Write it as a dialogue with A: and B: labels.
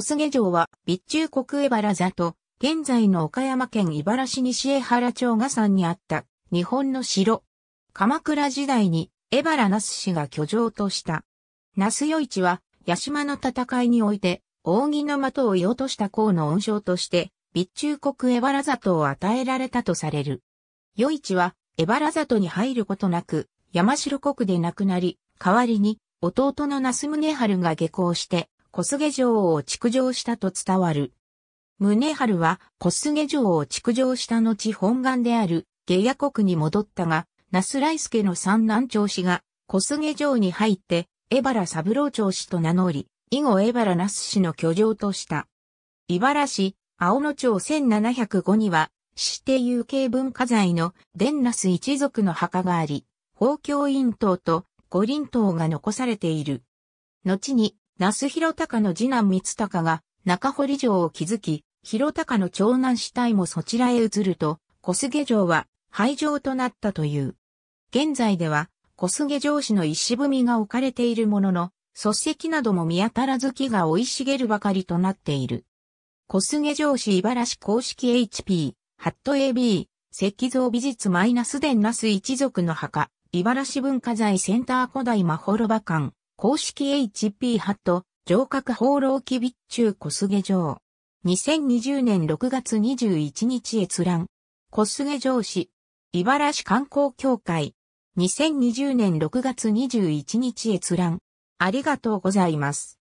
A: 小菅城は、備中国江原座と、現在の岡山県茨市西江原町が山にあった日本の城。鎌倉時代に江原那須氏が居城とした。那須与一は、八島の戦いにおいて、扇の的を射落とした功の恩賞として、備中国江原里を与えられたとされる。与一は、江原里に入ることなく、山城国で亡くなり、代わりに、弟の那須宗春が下校して、小菅城を築城したと伝わる。宗春は小菅城を築城した後本願である下野国に戻ったが、那須来助の三男長氏が小菅城に入って江原三郎長氏と名乗り、以後江原那須氏の居城とした。茨市、青野町1705には、指定有形文化財の伝那須一族の墓があり、宝教院塔と五輪塔が残されている。後に、那須広隆の次男光隆が中堀城を築き、広隆の長男死体もそちらへ移ると、小菅城は廃城となったという。現在では、小菅城市の石踏みが置かれているものの、礎石なども見当たらず木が生い茂るばかりとなっている。小菅城市茨市公式 HP、ハット AB、石像美術マイナス伝那須一族の墓、茨市文化財センター古代マホロバ館、公式 HP ハット、上角放浪記備中小菅城。2020年6月21日閲覧。小菅城市。茨市観光協会。2020年6月21日閲覧。ありがとうございます。